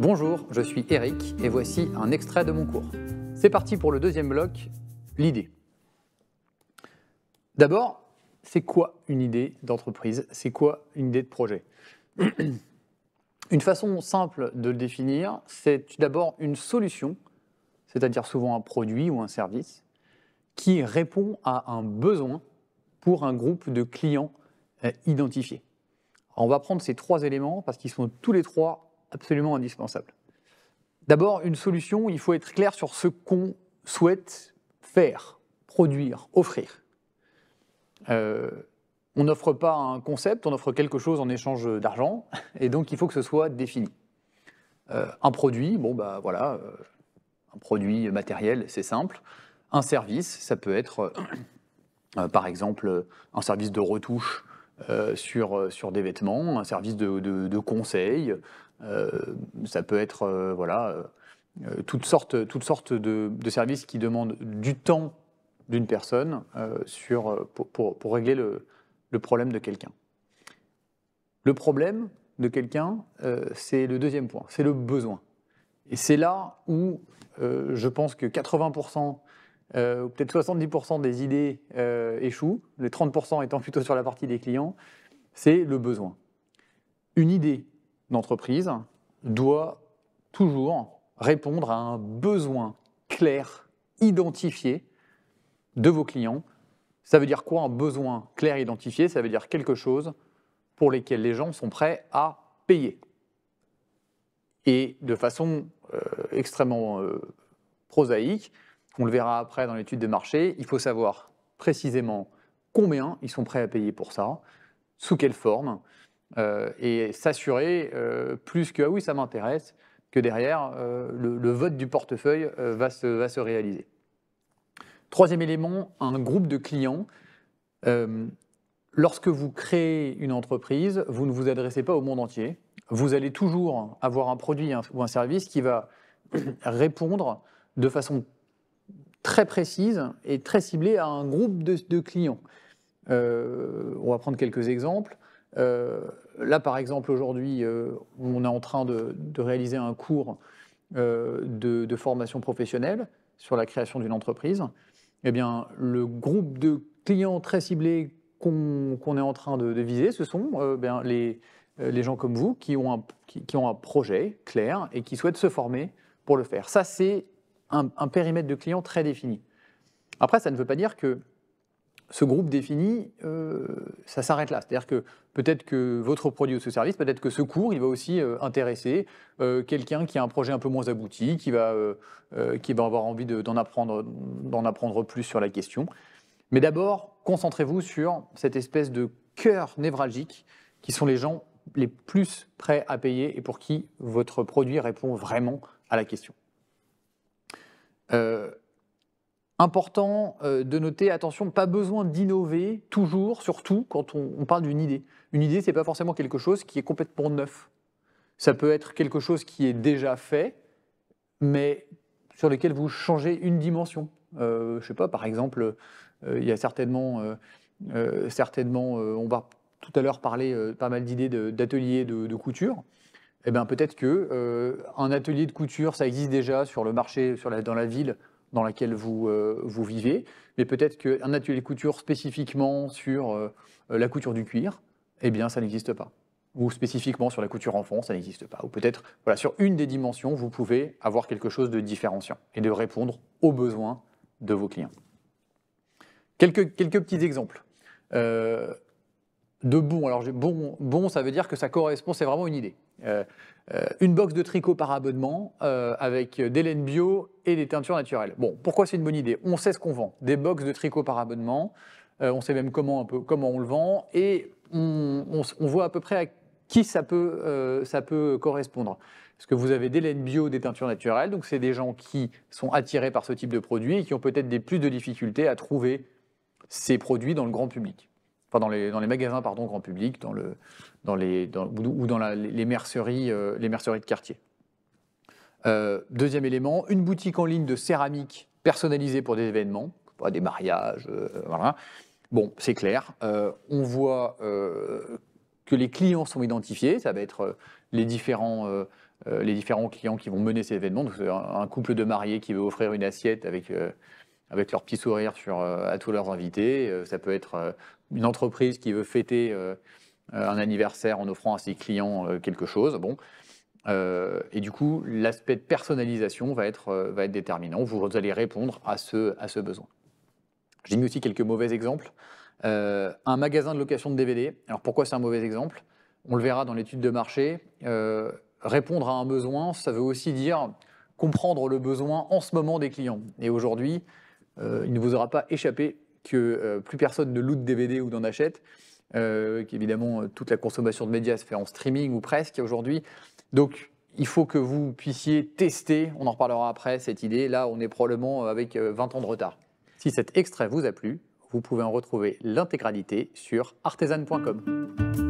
Bonjour, je suis Eric et voici un extrait de mon cours. C'est parti pour le deuxième bloc, l'idée. D'abord, c'est quoi une idée d'entreprise C'est quoi une idée de projet Une façon simple de le définir, c'est d'abord une solution, c'est-à-dire souvent un produit ou un service, qui répond à un besoin pour un groupe de clients euh, identifiés. on va prendre ces trois éléments parce qu'ils sont tous les trois absolument indispensable. D'abord, une solution, il faut être clair sur ce qu'on souhaite faire, produire, offrir. Euh, on n'offre pas un concept, on offre quelque chose en échange d'argent, et donc il faut que ce soit défini. Euh, un produit, bon bah voilà, euh, un produit matériel, c'est simple. Un service, ça peut être, par exemple, un service de retouche euh, sur, euh, sur des vêtements, un service de, de, conseil. Euh, ça peut être voilà, toutes sortes, toutes sortes de, services qui demandent du temps d'une personne sur, pour, régler le problème de quelqu'un. Le problème de quelqu'un, c'est le deuxième point, c'est le besoin. Et c'est là où je pense que 80% euh, peut-être 70% des idées euh, échouent, les 30% étant plutôt sur la partie des clients, c'est le besoin. Une idée d'entreprise doit toujours répondre à un besoin clair, identifié de vos clients. Ça veut dire quoi un besoin clair, identifié Ça veut dire quelque chose pour lesquels les gens sont prêts à payer. Et de façon euh, extrêmement euh, prosaïque, on le verra après dans l'étude de marché, il faut savoir précisément combien ils sont prêts à payer pour ça, sous quelle forme, euh, et s'assurer euh, plus que ah oui ça m'intéresse, que derrière euh, le, vote du portefeuille va se, va, se, réaliser. Troisième élément, un groupe de clients. lorsque vous créez une entreprise, vous ne vous adressez pas au monde entier. Vous allez toujours avoir un produit ou un service qui va répondre de façon très précise et très ciblée à un groupe de, clients. Euh, on va prendre quelques exemples. Euh, là, par exemple, aujourd'hui, euh, on est en train de, réaliser un cours de, formation professionnelle sur la création d'une entreprise. Eh bien, le groupe de clients très ciblés qu'on est en train de, viser, ce sont eh bien, les, gens comme vous qui ont, un, qui ont un projet clair et qui souhaitent se former pour le faire. Ça, c'est un, périmètre de clients très défini. Après, ça ne veut pas dire que ce groupe défini, euh, ça s'arrête là. C'est-à-dire que peut-être que votre produit ou ce service, peut-être que ce cours, il va aussi euh, intéresser euh, quelqu'un qui a un projet un peu moins abouti, qui va, avoir envie d'en apprendre, apprendre plus sur la question. Mais d'abord, concentrez-vous sur cette espèce de cœur névralgique qui sont les gens les plus prêts à payer et pour qui votre produit répond vraiment à la question. Euh, important euh, de noter, attention, pas besoin d'innover toujours, surtout quand on, parle d'une idée. Une idée, ce n'est pas forcément quelque chose qui est complètement neuf. Ça peut être quelque chose qui est déjà fait, mais sur lequel vous changez une dimension. Euh, je ne sais pas, par exemple, il y a certainement, certainement on va tout à l'heure parler pas mal d'idées d'ateliers de, couture eh bien, peut-être que euh, un atelier de couture, ça existe déjà sur le marché, dans la ville dans laquelle vous, euh, vous vivez, mais peut-être qu'un atelier de couture spécifiquement sur euh, la couture du cuir, eh bien, ça n'existe pas. Ou spécifiquement sur la couture enfant, ça n'existe pas. Ou peut-être, voilà, sur une des dimensions, vous pouvez avoir quelque chose de différenciant et de répondre aux besoins de vos clients. Quelques, quelques petits exemples. de bon, alors bon, bon, ça veut dire que ça correspond, c'est vraiment une idée. Euh, euh, une box de tricot par abonnement euh, avec des laines bio et des teintures naturelles. Bon, pourquoi c'est une bonne idée On sait ce qu'on vend, des box de tricot par abonnement, on sait même comment, un peu, comment on le vend, et on, voit à peu près à qui ça peut, ça peut correspondre. Parce que vous avez des laines bio, des teintures naturelles, donc c'est des gens qui sont attirés par ce type de produit et qui ont peut-être des plus de difficultés à trouver ces produits dans le grand public dans les, dans les magasins pardon, grand public, dans le, dans les, ou dans les, merceries, euh, les merceries de quartier. Euh, deuxième élément, une boutique en ligne de céramique personnalisée pour des événements, des mariages, euh, voilà. Bon, c'est clair. on voit que les clients sont identifiés. Ça va être les différents les différents clients qui vont mener ces événements. Donc, un couple de mariés qui veut offrir une assiette avec, avec leur petit sourire sur, à tous leurs invités. ça peut être une entreprise qui veut fêter euh, un anniversaire en offrant à ses clients euh, quelque chose. Bon. Euh, et du coup, l'aspect de personnalisation va être, va être déterminant. Vous allez répondre à ce, à ce besoin. J'ai mis aussi quelques mauvais exemples. un magasin de location de DVD. Alors pourquoi c'est un mauvais exemple On le verra dans l'étude de marché. répondre à un besoin, ça veut aussi dire comprendre le besoin en ce moment des clients. Et aujourd'hui, il ne vous aura pas échappé que euh, plus personne ne loue de DVD ou n'en achète, euh, qu'évidemment euh, toute la consommation de médias se fait en streaming ou presque aujourd'hui. Donc il faut que vous puissiez tester, on en reparlera après, cette idée. Là, on est probablement avec 20 ans de retard. Si cet extrait vous a plu, vous pouvez en retrouver l'intégralité sur artisan.com.